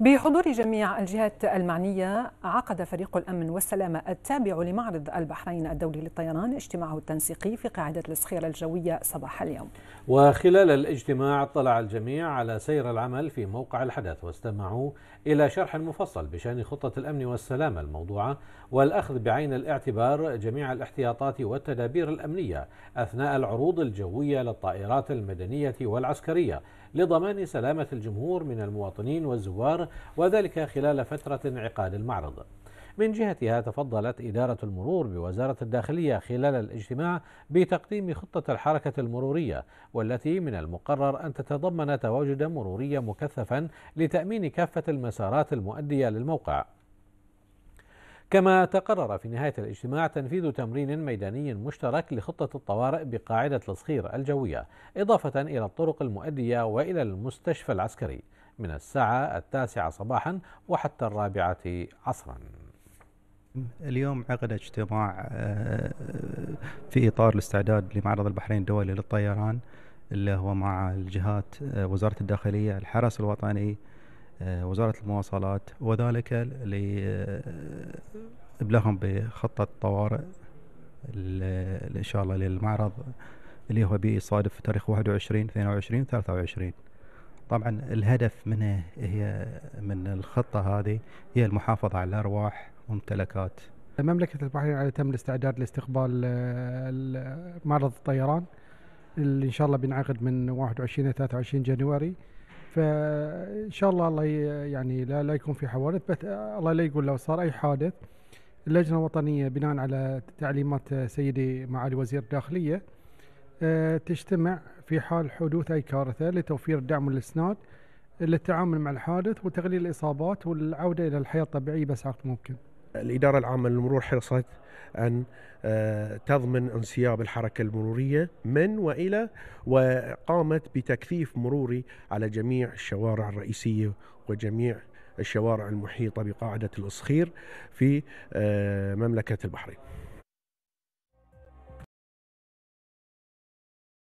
بحضور جميع الجهات المعنية عقد فريق الأمن والسلامة التابع لمعرض البحرين الدولي للطيران اجتماعه التنسيقي في قاعدة الصخيرة الجوية صباح اليوم وخلال الاجتماع اطلع الجميع على سير العمل في موقع الحدث واستمعوا إلى شرح مفصل بشأن خطة الأمن والسلامة الموضوعة والأخذ بعين الاعتبار جميع الاحتياطات والتدابير الأمنية أثناء العروض الجوية للطائرات المدنية والعسكرية لضمان سلامة الجمهور من المواطنين والزوار وذلك خلال فترة انعقاد المعرض من جهتها تفضلت إدارة المرور بوزارة الداخلية خلال الاجتماع بتقديم خطة الحركة المرورية والتي من المقرر أن تتضمن تواجد مروريا مكثفا لتأمين كافة المسارات المؤدية للموقع كما تقرر في نهاية الاجتماع تنفيذ تمرين ميداني مشترك لخطة الطوارئ بقاعدة الصخير الجوية إضافة إلى الطرق المؤدية وإلى المستشفى العسكري من الساعة التاسعة صباحا وحتى الرابعة عصرا اليوم عقد اجتماع آه، في إطار الاستعداد لمعرض البحرين الدولي للطيران اللي هو مع الجهات آه، وزارة الداخلية الحرس الوطني آه، وزارة المواصلات وذلك لإبلاغهم آه، بخطة الطوارئ إن شاء الله للمعرض اللي هو بيصادف في تاريخ 21 22 23 طبعا الهدف منها هي من الخطة هذه هي المحافظة على الأرواح ممتلكات مملكة البحرين على تم الاستعداد لاستقبال آه، معرض الطيران اللي ان شاء الله بينعقد من 21 الى 23 جانوري فان شاء الله الله يعني لا لا يكون في حوادث بس الله لا يقول لو صار اي حادث اللجنه الوطنيه بناء على تعليمات سيدي معالي وزير الداخليه آه، تجتمع في حال حدوث اي كارثه لتوفير الدعم والاسناد للتعامل مع الحادث وتقليل الاصابات والعوده الى الحياه الطبيعيه بس عقد ممكن. الإدارة العامة للمرور حرصت أن آه، تضمن انسياب الحركة المرورية من وإلى وقامت بتكثيف مروري على جميع الشوارع الرئيسية وجميع الشوارع المحيطة بقاعدة الأصخير في آه، مملكة البحرين